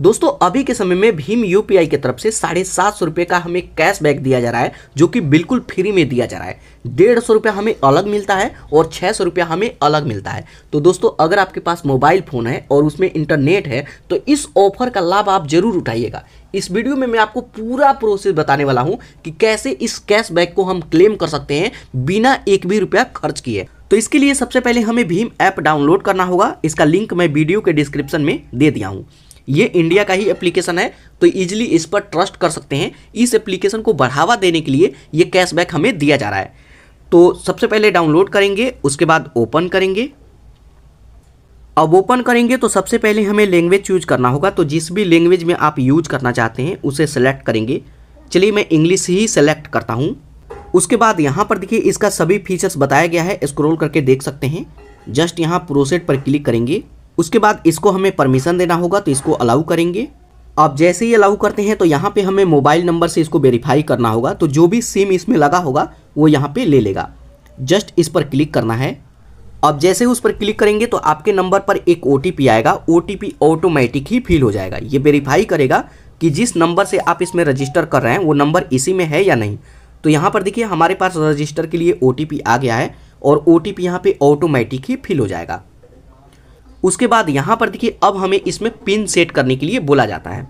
दोस्तों अभी के समय में भीम यूपीआई की तरफ से साढ़े सात सौ रुपये का हमें कैशबैक दिया जा रहा है जो कि बिल्कुल फ्री में दिया जा रहा है डेढ़ सौ रुपया हमें अलग मिलता है और छः सौ रुपया हमें अलग मिलता है तो दोस्तों अगर आपके पास मोबाइल फ़ोन है और उसमें इंटरनेट है तो इस ऑफर का लाभ आप जरूर उठाइएगा इस वीडियो में मैं आपको पूरा प्रोसेस बताने वाला हूँ कि कैसे इस कैशबैक को हम क्लेम कर सकते हैं बिना एक भी रुपया खर्च किए तो इसके लिए सबसे पहले हमें भीम ऐप डाउनलोड करना होगा इसका लिंक मैं वीडियो के डिस्क्रिप्शन में दे दिया हूँ ये इंडिया का ही एप्लीकेशन है तो ईजिली इस पर ट्रस्ट कर सकते हैं इस एप्लीकेशन को बढ़ावा देने के लिए ये कैशबैक हमें दिया जा रहा है तो सबसे पहले डाउनलोड करेंगे उसके बाद ओपन करेंगे अब ओपन करेंगे तो सबसे पहले हमें लैंग्वेज चूज करना होगा तो जिस भी लैंग्वेज में आप यूज करना चाहते हैं उसे सेलेक्ट करेंगे चलिए मैं इंग्लिश ही सेलेक्ट करता हूँ उसके बाद यहाँ पर देखिए इसका सभी फीचर्स बताया गया है स्क्रॉल करके देख सकते हैं जस्ट यहाँ प्रोसेट पर क्लिक करेंगे उसके बाद इसको हमें परमिशन देना होगा तो इसको अलाउ करेंगे आप जैसे ही अलाउ करते हैं तो यहाँ पे हमें मोबाइल नंबर से इसको वेरीफाई करना होगा तो जो भी सिम इसमें लगा होगा वो यहाँ पे ले लेगा जस्ट इस पर क्लिक करना है अब जैसे ही उस पर क्लिक करेंगे तो आपके नंबर पर एक ओ आएगा ओ ऑटोमेटिक ही फिल हो जाएगा ये वेरीफाई करेगा कि जिस नंबर से आप इसमें रजिस्टर कर रहे हैं वो नंबर इसी में है या नहीं तो यहाँ पर देखिए हमारे पास रजिस्टर के लिए ओ आ गया है और ओ टी पी यहाँ पर ऑटोमेटिक ही फिल हो जाएगा उसके बाद यहाँ पर देखिए अब हमें इसमें पिन सेट करने के लिए बोला जाता है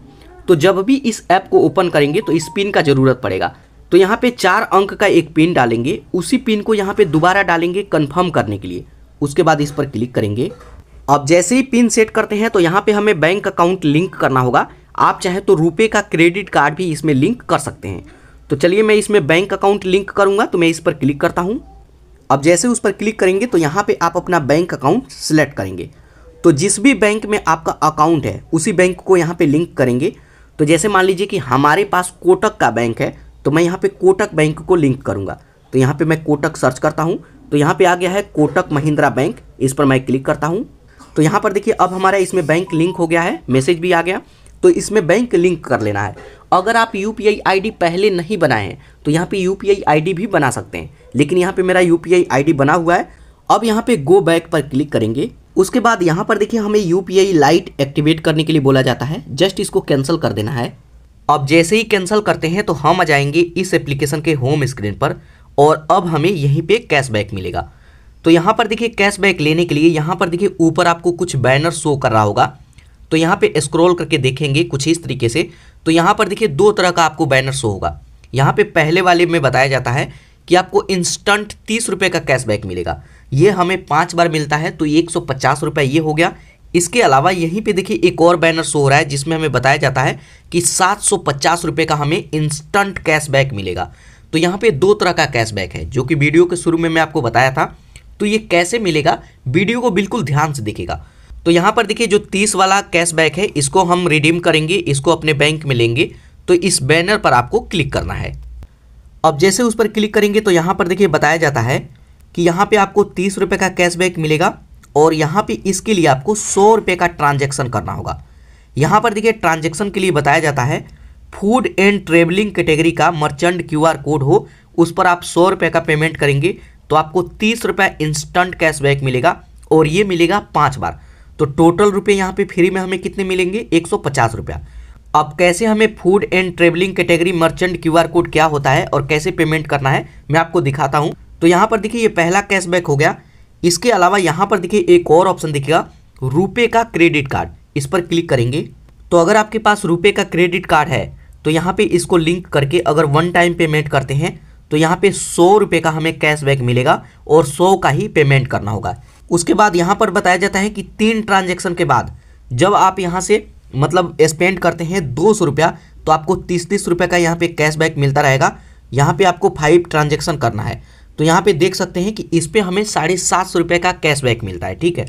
तो जब भी इस ऐप को ओपन करेंगे तो इस पिन का ज़रूरत पड़ेगा तो यहाँ पे चार अंक का एक पिन डालेंगे उसी पिन को यहाँ पे दोबारा डालेंगे कन्फर्म करने के लिए उसके बाद इस पर क्लिक करेंगे अब जैसे ही पिन सेट करते हैं तो यहाँ पर हमें बैंक अकाउंट लिंक करना होगा आप चाहे तो रुपये का क्रेडिट कार्ड भी इसमें लिंक कर सकते हैं तो चलिए मैं इसमें बैंक अकाउंट लिंक करूँगा तो मैं इस पर क्लिक करता हूँ अब जैसे उस पर क्लिक करेंगे तो यहाँ पर आप अपना बैंक अकाउंट सेलेक्ट करेंगे तो जिस भी बैंक में आपका अकाउंट है उसी बैंक को यहाँ पे लिंक करेंगे तो जैसे मान लीजिए कि हमारे पास कोटक का बैंक है तो मैं यहाँ पे कोटक बैंक को लिंक करूँगा तो यहाँ पे मैं कोटक सर्च करता हूँ तो यहाँ पे आ गया है कोटक महिंद्रा बैंक इस पर मैं क्लिक करता हूँ तो यहाँ पर देखिए अब हमारा इसमें बैंक लिंक हो गया है मैसेज भी आ गया तो इसमें बैंक लिंक कर लेना है अगर आप यू पी पहले नहीं बनाए हैं तो यहाँ पर यू पी भी बना सकते हैं लेकिन यहाँ पर मेरा यू पी बना हुआ है अब यहाँ पर गो बैक पर क्लिक करेंगे उसके बाद यहाँ पर देखिए हमें यू लाइट एक्टिवेट करने के लिए बोला जाता है जस्ट इसको कैंसिल कर देना है अब जैसे ही कैंसिल करते हैं तो हम आ जाएंगे इस एप्लीकेशन के होम स्क्रीन पर और अब हमें यहीं पे कैशबैक मिलेगा तो यहाँ पर देखिए कैशबैक लेने के लिए यहाँ पर देखिए ऊपर आपको कुछ बैनर शो कर रहा होगा तो यहाँ पे स्क्रॉल करके देखेंगे कुछ इस तरीके से तो यहाँ पर देखिए दो तरह का आपको बैनर शो होगा यहाँ पे पहले वाले में बताया जाता है कि आपको इंस्टेंट तीस रुपये का कैशबैक मिलेगा ये हमें पाँच बार मिलता है तो एक सौ पचास रुपये ये हो गया इसके अलावा यहीं पे देखिए एक और बैनर शो हो रहा है जिसमें हमें बताया जाता है कि सात सौ पचास रुपये का हमें इंस्टेंट कैशबैक मिलेगा तो यहाँ पे दो तरह का कैशबैक है जो कि वीडियो के शुरू में मैं आपको बताया था तो ये कैसे मिलेगा वीडियो को बिल्कुल ध्यान से देखेगा तो यहाँ पर देखिए जो तीस वाला कैशबैक है इसको हम रिडीम करेंगे इसको अपने बैंक में लेंगे तो इस बैनर पर आपको क्लिक करना है अब जैसे उस पर क्लिक करेंगे तो यहाँ पर देखिए बताया जाता है कि यहाँ पे आपको तीस रुपये का कैशबैक मिलेगा और यहाँ पे इसके लिए आपको सौ रुपये का ट्रांजेक्शन करना होगा यहाँ पर देखिए ट्रांजेक्शन के लिए बताया जाता है फूड एंड ट्रेवलिंग कैटेगरी का मर्चेंट क्यू कोड हो उस पर आप सौ रुपये का पेमेंट करेंगे तो आपको तीस इंस्टेंट कैशबैक मिलेगा और ये मिलेगा पाँच बार तो टोटल रुपये यहाँ पे फ्री में हमें कितने मिलेंगे एक सौ पचास रुपया अब कैसे हमें food and travelling category merchant QR code क्या होता है और कैसे पेमेंट करना है मैं आपको दिखाता हूँ तो यहाँ पर देखिए ये पहला कैशबैक हो गया इसके अलावा यहाँ पर देखिए एक और ऑप्शन दिखेगा रुपये का क्रेडिट कार्ड इस पर क्लिक करेंगे तो अगर आपके पास रुपये का क्रेडिट कार्ड है तो यहाँ पे इसको लिंक करके अगर वन टाइम पेमेंट करते हैं तो यहाँ पे सौ रुपये का हमें कैशबैक मिलेगा और सौ का ही पेमेंट करना होगा उसके बाद यहाँ पर बताया जाता है कि तीन ट्रांजेक्शन के बाद जब आप यहाँ से मतलब स्पेंड करते हैं दो सौ रुपया तो आपको तीस तीस रुपये का यहाँ पे कैशबैक मिलता रहेगा यहाँ पे आपको फाइव ट्रांजेक्शन करना है तो यहाँ पे देख सकते हैं कि इस पर हमें साढ़े सात सौ रुपये का कैशबैक मिलता है ठीक है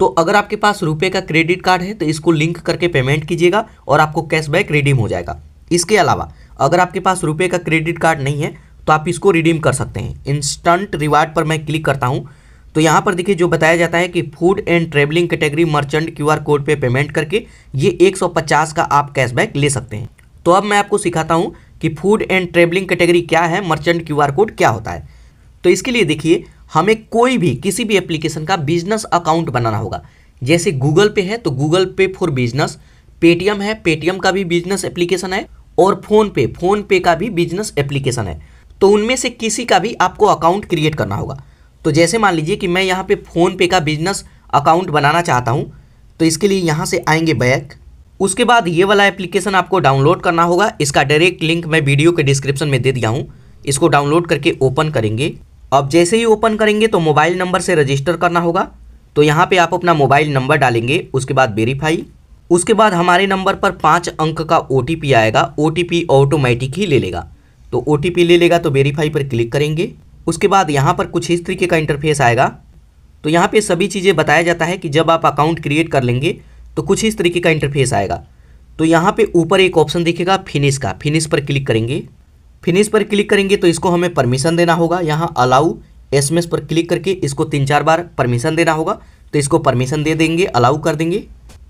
तो अगर आपके पास रुपये का क्रेडिट कार्ड है तो इसको लिंक करके पेमेंट कीजिएगा और आपको कैशबैक रिडीम हो जाएगा इसके अलावा अगर आपके पास रुपये का क्रेडिट कार्ड नहीं है तो आप इसको रिडीम कर सकते हैं इंस्टेंट रिवार्ड पर मैं क्लिक करता हूँ तो यहाँ पर देखिए जो बताया जाता है कि food and travelling category merchant QR code पे पेमेंट करके ये 150 का आप कैशबैक ले सकते हैं तो अब मैं आपको सिखाता हूँ कि फूड एंड ट्रेवलिंग कैटेगरी क्या है मर्चेंट क्यूआर कोड क्या होता है तो इसके लिए देखिए हमें कोई भी किसी भी एप्लीकेशन का बिजनेस अकाउंट बनाना होगा जैसे गूगल पे है तो Google Pay for business Paytm है पेटीएम का भी बिजनेस एप्लीकेशन है और फोन पे फोन पे का भी बिजनेस एप्लीकेशन है तो उनमें से किसी का भी आपको अकाउंट क्रिएट करना होगा तो जैसे मान लीजिए कि मैं यहाँ पे फ़ोनपे का बिजनेस अकाउंट बनाना चाहता हूँ तो इसके लिए यहाँ से आएंगे बैक उसके बाद ये वाला एप्लीकेशन आपको डाउनलोड करना होगा इसका डायरेक्ट लिंक मैं वीडियो के डिस्क्रिप्शन में दे दिया हूँ इसको डाउनलोड करके ओपन करेंगे अब जैसे ही ओपन करेंगे तो मोबाइल नंबर से रजिस्टर करना होगा तो यहाँ पर आप अपना मोबाइल नंबर डालेंगे उसके बाद वेरीफाई उसके बाद हमारे नंबर पर पाँच अंक का ओ आएगा ओ ऑटोमेटिक ही ले लेगा तो ओ ले लेगा तो वेरीफाई पर क्लिक करेंगे उसके बाद यहाँ पर कुछ इस तरीके का इंटरफेस आएगा तो यहाँ पे सभी चीज़ें बताया जाता है कि जब आप अकाउंट क्रिएट कर लेंगे तो कुछ इस तरीके का इंटरफेस आएगा तो यहाँ पे ऊपर एक ऑप्शन दिखेगा फिनिश का फिनिश पर क्लिक करेंगे फिनिश पर क्लिक करेंगे तो इसको हमें परमिशन देना होगा यहाँ अलाउ एस पर क्लिक करके इसको तीन चार बार परमिशन देना होगा तो इसको परमिशन दे देंगे अलाउ कर देंगे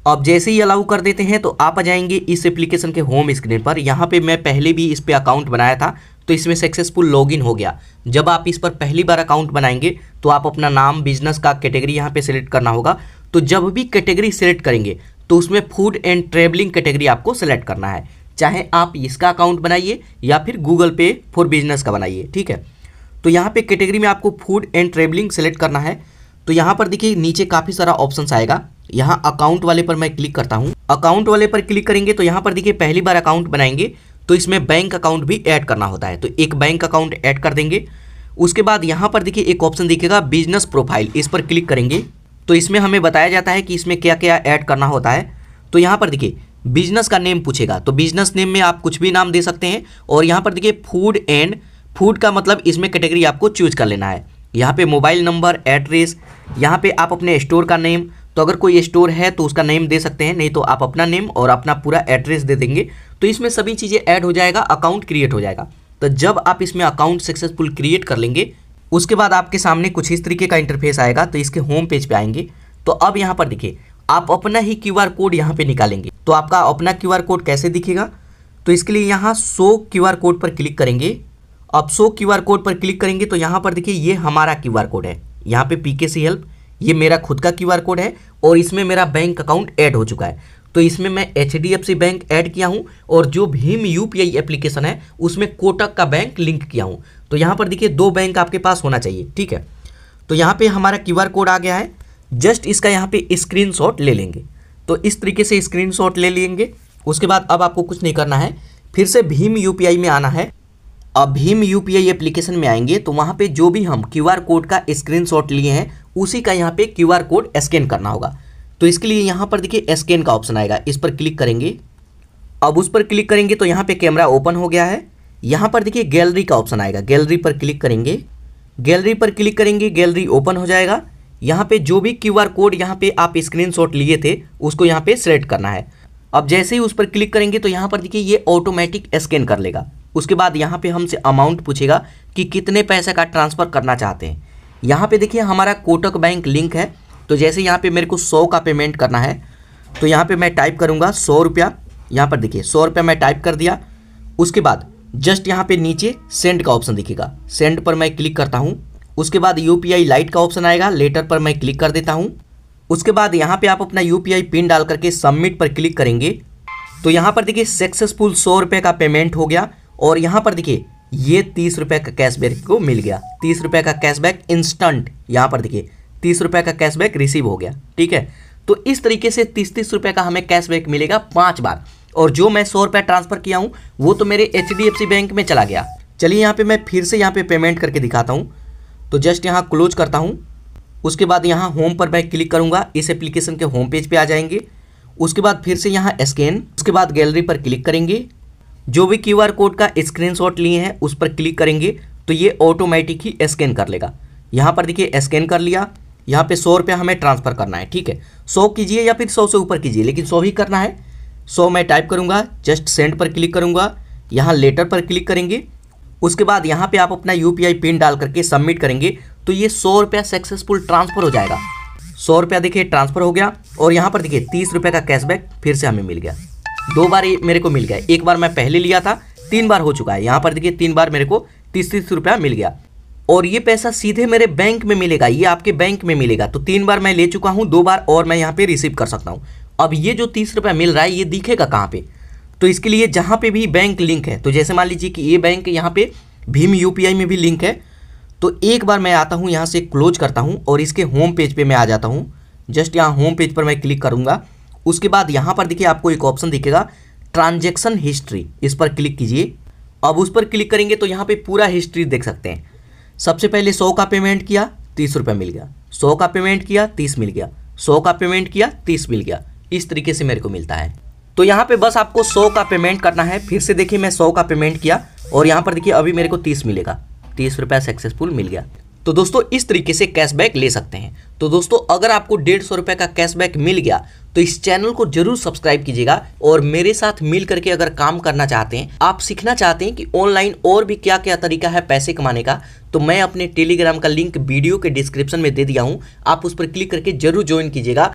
अब जैसे ही अलाउ कर देते हैं तो आप आ जाएंगे इस एप्लीकेशन के होम स्क्रीन पर यहाँ पे मैं पहले भी इस पर अकाउंट बनाया था तो इसमें सक्सेसफुल लॉगिन हो गया जब आप इस पर पहली बार अकाउंट बनाएंगे तो आप अपना नाम बिजनेस का कैटेगरी यहाँ पे सिलेक्ट करना होगा तो जब भी कैटेगरी सिलेक्ट करेंगे तो उसमें फूड एंड ट्रेवलिंग कैटेगरी आपको सेलेक्ट करना है चाहे आप इसका अकाउंट बनाइए या फिर गूगल पे फॉर बिजनेस का बनाइए ठीक है तो यहाँ पे कैटेगरी में आपको फूड एंड ट्रेवलिंग सेलेक्ट करना है तो यहाँ पर देखिए नीचे काफ़ी सारा ऑप्शन आएगा यहाँ अकाउंट वाले पर मैं क्लिक करता हूँ अकाउंट वाले पर क्लिक करेंगे तो यहाँ पर देखिए पहली बार अकाउंट बनाएंगे तो इसमें बैंक अकाउंट भी ऐड करना होता है तो एक बैंक अकाउंट ऐड कर देंगे उसके बाद यहाँ पर देखिए एक ऑप्शन दिखेगा बिजनेस प्रोफाइल इस पर क्लिक करेंगे तो इसमें हमें बताया जाता है कि इसमें क्या क्या ऐड करना होता है तो यहाँ पर देखिए बिजनेस का नेम पूछेगा तो बिजनेस नेम में आप कुछ भी नाम दे सकते हैं और यहाँ पर देखिए फूड एंड फूड का मतलब इसमें कैटेगरी आपको चूज कर लेना है यहाँ पे मोबाइल नंबर एड्रेस यहाँ पे आप अपने स्टोर का नेम तो अगर कोई स्टोर है तो उसका नेम दे सकते हैं नहीं तो आप अपना नेम और अपना पूरा एड्रेस दे देंगे तो इसमें सभी चीज़ें ऐड हो जाएगा अकाउंट क्रिएट हो जाएगा तो जब आप इसमें अकाउंट सक्सेसफुल क्रिएट कर लेंगे उसके बाद आपके सामने कुछ इस तरीके का इंटरफेस आएगा तो इसके होम पेज पर आएंगे तो अब यहाँ पर देखिए आप अपना ही क्यू आर कोड यहाँ पर निकालेंगे तो आपका अपना क्यू आर कोड कैसे दिखेगा तो इसके लिए यहाँ सो क्यू आर कोड पर क्लिक करेंगे आप सो क्यू आर कोड पर क्लिक करेंगे तो यहाँ पर देखिए ये हमारा क्यू आर कोड है यहाँ पे पी के सी हेल्प ये मेरा खुद का क्यू कोड है और इसमें मेरा बैंक अकाउंट ऐड हो चुका है तो इसमें मैं एच बैंक ऐड किया हूँ और जो भीम यू एप्लीकेशन है उसमें कोटक का बैंक लिंक किया हूँ तो यहाँ पर देखिए दो बैंक आपके पास होना चाहिए ठीक है तो यहाँ पर हमारा क्यू कोड आ गया है जस्ट इसका यहाँ पे शॉट ले लेंगे तो इस तरीके से शॉट ले लेंगे उसके बाद अब आपको कुछ नहीं करना है फिर से भीम यूपीआई में आना है भीम आई एप्लीकेशन में आएंगे तो वहाँ पे जो भी हम आर कोड का शॉट लिए हैं उसी का यहाँ पे आर कोड स्कैन करना होगा तो इसके लिए यहाँ पर देखिए स्कैन का ऑप्शन आएगा इस पर क्लिक करेंगे अब उस पर क्लिक करेंगे तो यहाँ पे कैमरा ओपन हो गया है यहाँ पर देखिए गैलरी का ऑप्शन आएगा गैलरी पर क्लिक करेंगे गैलरी पर क्लिक करेंगे गैलरी ओपन हो जाएगा यहाँ पे जो भी आर कोड यहाँ पे आप शॉट लिए थे उसको यहाँ पे सेलेक्ट करना है अब जैसे ही उस पर क्लिक करेंगे तो यहाँ पर देखिए ये ऑटोमेटिक स्कैन कर लेगा उसके बाद यहाँ पे हमसे अमाउंट पूछेगा कि कितने पैसे का ट्रांसफ़र करना चाहते हैं यहाँ पे देखिए हमारा कोटक बैंक लिंक है तो जैसे यहाँ पे मेरे को सौ का पेमेंट करना है तो यहाँ पे मैं टाइप करूँगा सौ रुपया यहाँ पर देखिए सौ रुपया मैं टाइप कर दिया उसके बाद जस्ट यहाँ पर नीचे सेंड का ऑप्शन दिखेगा सेंड पर मैं क्लिक करता हूँ उसके बाद यू लाइट का ऑप्शन आएगा लेटर पर मैं क्लिक कर देता हूँ उसके बाद यहाँ पर आप अपना यू पिन डाल करके सबमिट पर क्लिक करेंगे तो यहाँ पर देखिए सक्सेसफुल सौ रुपये का पेमेंट हो गया और यहाँ पर देखिए ये तीस रुपये का कैशबैक को मिल गया तीस रुपये का कैशबैक इंस्टेंट यहाँ पर देखिए तीस रुपये का कैशबैक रिसीव हो गया ठीक है तो इस तरीके से तीस तीस रुपये का हमें कैशबैक मिलेगा पाँच बार और जो मैं सौ रुपये ट्रांसफ़र किया हूँ वो तो मेरे एच बैंक में चला गया चलिए यहाँ पर मैं फिर से यहाँ पे पेमेंट करके दिखाता हूँ तो जस्ट यहाँ क्लोज करता हूँ उसके बाद यहाँ होम पर मैं क्लिक करूँगा इस एप्लीकेशन के होम पेज पर आ जाएंगे उसके बाद फिर से यहाँ स्कैन उसके बाद गैलरी पर क्लिक करेंगे जो भी क्यू कोड का स्क्रीनशॉट लिए हैं उस पर क्लिक करेंगे तो ये ऑटोमेटिक ही स्कैन कर लेगा यहाँ पर देखिए स्कैन कर लिया यहाँ पे सौ रुपया हमें ट्रांसफ़र करना है ठीक है सौ कीजिए या फिर सौ से ऊपर कीजिए लेकिन सौ ही करना है सौ मैं टाइप करूँगा जस्ट सेंड पर क्लिक करूँगा यहाँ लेटर पर क्लिक करेंगे उसके बाद यहाँ पे आप अपना यू पिन डाल करके सबमिट करेंगे तो ये सौ रुपया सक्सेसफुल ट्रांसफ़र हो जाएगा सौ रुपया देखिए ट्रांसफ़र हो गया और यहाँ पर देखिए तीस रुपये का कैशबैक फिर से हमें मिल गया दो बार ये मेरे को मिल गया एक बार मैं पहले लिया था तीन बार हो चुका है यहाँ पर देखिए तीन बार मेरे को तीस तीस रुपया मिल गया और ये पैसा सीधे मेरे बैंक में मिलेगा ये आपके बैंक में मिलेगा तो तीन बार मैं ले चुका हूँ दो बार और मैं यहाँ पे रिसीव कर सकता हूँ अब ये जो तीस रुपया मिल रहा है ये दिखेगा कहाँ पे तो इसके लिए जहाँ पे भी बैंक लिंक है तो जैसे मान लीजिए कि ये बैंक यहाँ पे भीम यू में भी लिंक है तो एक बार मैं आता हूँ यहाँ से क्लोज करता हूँ और इसके होम पेज पर पे मैं आ जाता हूँ जस्ट यहाँ होम पेज पर मैं क्लिक करूँगा उसके बाद यहाँ पर देखिए आपको एक ऑप्शन दिखेगा ट्रांजेक्शन हिस्ट्री इस पर क्लिक कीजिए अब उस पर क्लिक करेंगे तो यहाँ पर पूरा हिस्ट्री देख सकते हैं सबसे पहले सौ का पेमेंट किया तीस रुपये मिल गया सौ का पेमेंट किया तीस मिल गया सौ का पेमेंट किया तीस मिल गया इस तरीके से मेरे को मिलता है तो यहाँ पे बस आपको सौ का पेमेंट करना है फिर से देखिए मैं सौ का पेमेंट किया और यहाँ पर देखिए अभी मेरे को तीस मिलेगा तीस रुपया सक्सेसफुल मिल गया तो दोस्तों इस तरीके से कैशबैक ले सकते हैं तो दोस्तों अगर आपको डेढ़ सौ रुपये का कैशबैक मिल गया तो इस चैनल को जरूर सब्सक्राइब कीजिएगा और मेरे साथ मिल करके अगर काम करना चाहते हैं आप सीखना चाहते हैं कि ऑनलाइन और भी क्या क्या तरीका है पैसे कमाने का तो मैं अपने टेलीग्राम का लिंक वीडियो के डिस्क्रिप्शन में दे दिया हूँ आप उस पर क्लिक करके जरूर ज्वाइन कीजिएगा